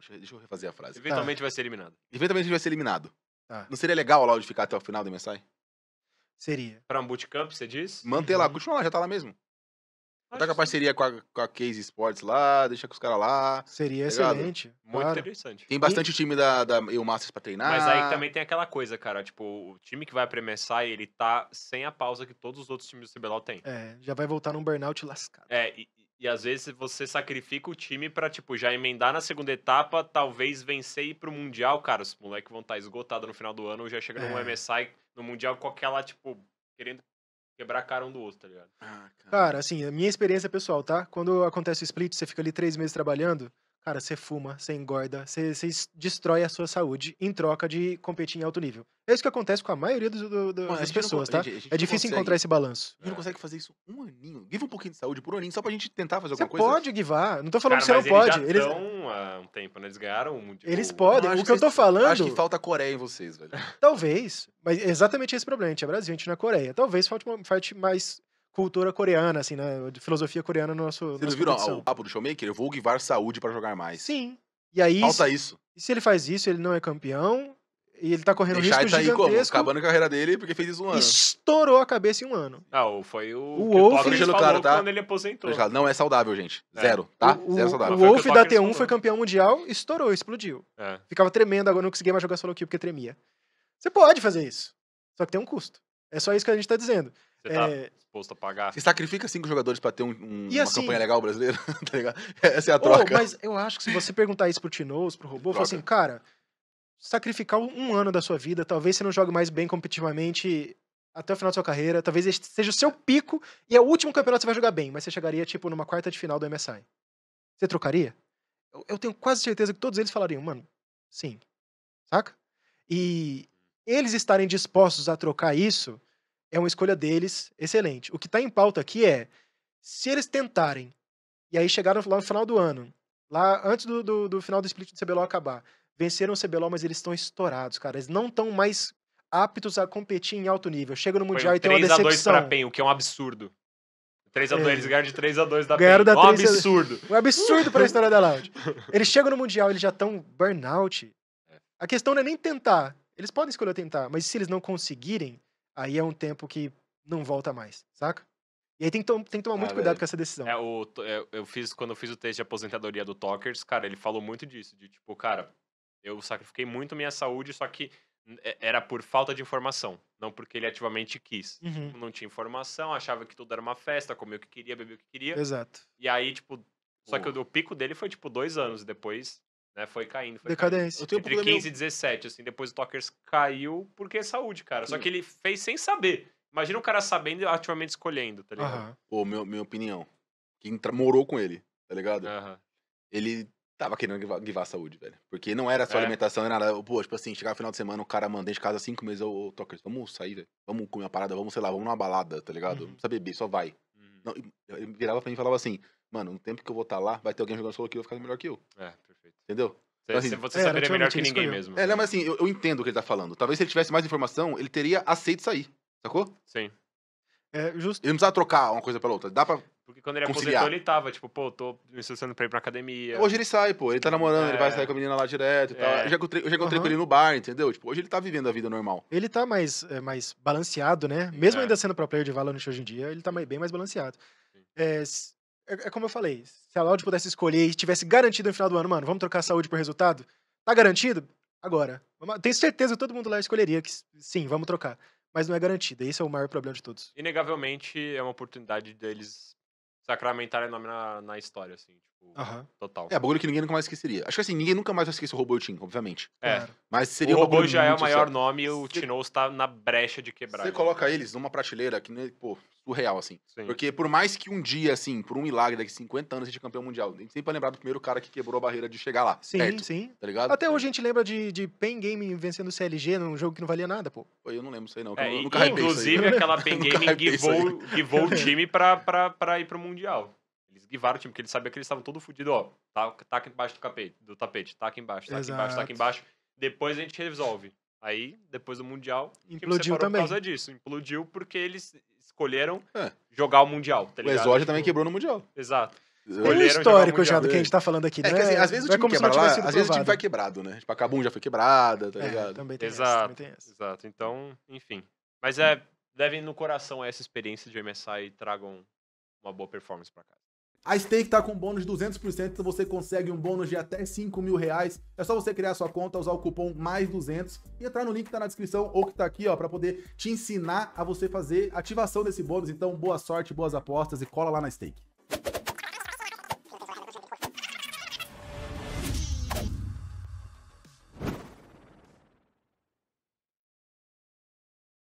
Calma, deixa eu refazer a frase. Eventualmente tá. vai ser eliminado. Eventualmente vai ser eliminado. Tá. Não seria legal o Loud ficar até o final do MSI? Seria. Pra um bootcamp, você diz? Manter lá, uhum. continua lá, já tá lá mesmo. Tá com a parceria com a, com a Case Sports lá, deixa com os caras lá. Seria tá excelente. Muito interessante. Tem bastante e... time da, da EU Masters pra treinar. Mas aí também tem aquela coisa, cara. Tipo, o time que vai pra MSI, ele tá sem a pausa que todos os outros times do CBLOL têm. É, já vai voltar num burnout lascado. É, e, e às vezes você sacrifica o time para tipo, já emendar na segunda etapa, talvez vencer e ir pro Mundial, cara. Os moleques vão estar tá esgotados no final do ano, já chega no é. MSI, no Mundial com aquela, tipo, querendo quebrar a cara um do outro, tá ligado? Ah, cara. cara, assim, a minha experiência pessoal, tá? Quando acontece o split, você fica ali três meses trabalhando, Cara, você fuma, você engorda, você, você destrói a sua saúde em troca de competir em alto nível. É isso que acontece com a maioria do, do, do, das pessoas, tá? É não, tá? Gente, é difícil consegue, encontrar esse balanço. A gente não consegue fazer isso um aninho. Give um pouquinho de saúde por um aninho, só pra gente tentar fazer alguma você coisa. Você pode givar. Não tô falando Cara, que você não eles pode. Já eles já há um tempo, né? Eles ganharam um tipo... Eles podem. Não, o que, eu tô falando... Acho que falta Coreia em vocês, velho. Talvez. Mas é exatamente esse problema. A gente é Brasil, a gente não é Coreia. Talvez falte, falte mais cultura coreana, assim, né? De filosofia coreana no nosso. Vocês viram o papo do showmaker? Eu vou guivar saúde para jogar mais. Sim. E aí. Falta se, isso. E se ele faz isso, ele não é campeão. E ele tá correndo Deixar risco tá gigantesco. Aí como? Acabando a carreira dele porque fez isso um ano. Estourou a cabeça em um ano. ah foi o, o Wolf ele falou claro, tá? quando ele aposentou. Não é saudável, gente. É. Zero, tá? O, Zero saudável. O Wolf da T1 foi campeão mundial, estourou, explodiu. É. Ficava tremendo, agora não conseguia mais jogar solo kill porque tremia. Você pode fazer isso. Só que tem um custo. É só isso que a gente tá dizendo. Você tá é. disposto a pagar? Você sacrifica cinco jogadores para ter um, um, uma assim... campanha legal brasileira? tá ligado? Essa é a troca. Oh, mas eu acho que se você perguntar isso pro Tinoz, pro robô, fala assim, cara, sacrificar um ano da sua vida, talvez você não jogue mais bem competitivamente até o final da sua carreira, talvez este seja o seu pico e é o último campeonato que você vai jogar bem, mas você chegaria, tipo, numa quarta de final do MSI. Você trocaria? Eu, eu tenho quase certeza que todos eles falariam, mano, sim. Saca? E eles estarem dispostos a trocar isso é uma escolha deles excelente. O que está em pauta aqui é se eles tentarem, e aí chegaram lá no final do ano, lá antes do, do, do final do split do CBLOL acabar, venceram o CBLOL, mas eles estão estourados, cara. Eles não estão mais aptos a competir em alto nível. Chega no Mundial um e tem uma decepção. 3x2 pra PEN, o que é um absurdo. 3x2, é. eles ganham de 3x2 da ganharam PEN. um absurdo. A... Um absurdo pra história da Loud. Eles chegam no Mundial, eles já estão burnout. É. A questão não é nem tentar. Eles podem escolher tentar, mas se eles não conseguirem, aí é um tempo que não volta mais, saca? E aí tem que, tem que tomar ah, muito ah, cuidado velho. com essa decisão. É, o, é, eu fiz, quando eu fiz o teste de aposentadoria do Talkers, cara, ele falou muito disso, de tipo, cara, eu sacrifiquei muito minha saúde, só que é, era por falta de informação, não porque ele ativamente quis. Uhum. Tipo, não tinha informação, achava que tudo era uma festa, comia o que queria, bebia o que queria. Exato. E aí, tipo, só que o, o pico dele foi, tipo, dois anos depois. Né? Foi caindo. Foi Decadência. Caindo. Entre 15 e 17, assim, depois o Tokers caiu porque é saúde, cara. Só que ele fez sem saber. Imagina o cara sabendo e ativamente escolhendo, tá ligado? Uhum. Pô, meu, minha opinião. Quem morou com ele, tá ligado? Ele tava querendo guivar a saúde, velho. Porque não era só é. alimentação, era nada. Pô, tipo assim, chegar no final de semana, o cara manda de casa cinco meses, ô, ô Tokers, vamos sair, velho. Vamos comer uma parada, vamos, sei lá, vamos numa balada, tá ligado? Uhum. Não precisa beber, só vai. Uhum. Não, ele virava pra mim e falava assim, mano, no tempo que eu vou estar tá lá, vai ter alguém jogando solo que vai ficar melhor que eu. É, perfeito. Entendeu? Então, assim, você é, saberia melhor que é ninguém mesmo. É, não, mas assim, eu, eu, entendo o que ele tá falando. Talvez se ele tivesse mais informação, ele teria aceito sair, sacou? Sim. É, justo. Ele não precisava trocar uma coisa pela outra. Dá pra. Porque quando ele conciliar. aposentou, ele tava, tipo, pô, tô me esforçando pra ir pra academia. Hoje ele sai, pô. Ele tá namorando, é. ele vai é. sair com a menina lá direto e é. tal. Eu já encontrei, eu já encontrei uhum. com ele no bar, entendeu? Tipo, hoje ele tá vivendo a vida normal. Ele tá mais, é, mais balanceado, né? Mesmo é. ainda sendo pro player de Valorant hoje em dia, ele tá bem mais balanceado. É, é, é como eu falei, se a Loud pudesse escolher e tivesse garantido no final do ano, mano, vamos trocar saúde por resultado? Tá garantido? Agora. Tenho certeza que todo mundo lá escolheria que sim, vamos trocar. Mas não é garantido. Esse é o maior problema de todos. Inegavelmente, é uma oportunidade deles sacramentarem nome na, na história, assim. Tipo, uh -huh. total. É, bagulho que ninguém nunca mais esqueceria. Acho que assim, ninguém nunca mais vai esquecer o Robô Team, obviamente. É. Claro. Mas seria o Robô já é o maior certo. nome e o Tinoz tá na brecha de quebrar. Você coloca eles numa prateleira que, pô, surreal, assim. Sim. Porque por mais que um dia, assim, por um milagre, daqui 50 anos, a seja é campeão mundial, a gente sempre vai lembrar do primeiro cara que quebrou a barreira de chegar lá. Sim, perto, sim. Tá ligado? Até hoje é. a gente lembra de, de Pen Game vencendo o CLG num jogo que não valia nada, pô. Eu não lembro é, isso aí, não. É, eu nunca inclusive, aquela Pen Game guivou, o time pra, pra, pra ir pro Mundial. Eles guivaram o time, porque eles sabiam que eles estavam todo fodido, ó. Tá, tá aqui embaixo do, do tapete, tá aqui embaixo, tá aqui embaixo, tá aqui embaixo. Depois a gente resolve. Aí, depois do Mundial, implodiu também. por causa disso. Implodiu porque eles escolheram é. jogar o Mundial, tá O Exódio também tipo, quebrou no Mundial. Exato. Tem um histórico já do que a gente tá falando aqui, é né? assim, às vezes o time quebra lá, às vezes o time vai quebrado, né? Tipo, a Cabum já foi quebrada, tá é, ligado? Também tem, exato, essa, também tem essa. Exato, então, enfim. Mas é, devem no coração essa experiência de MSI e tragam uma boa performance para casa. A Stake tá com bônus de 200%, então você consegue um bônus de até 5 mil reais. É só você criar sua conta, usar o cupom mais 200 e entrar no link que tá na descrição ou que tá aqui, ó, para poder te ensinar a você fazer ativação desse bônus. Então, boa sorte, boas apostas e cola lá na Stake.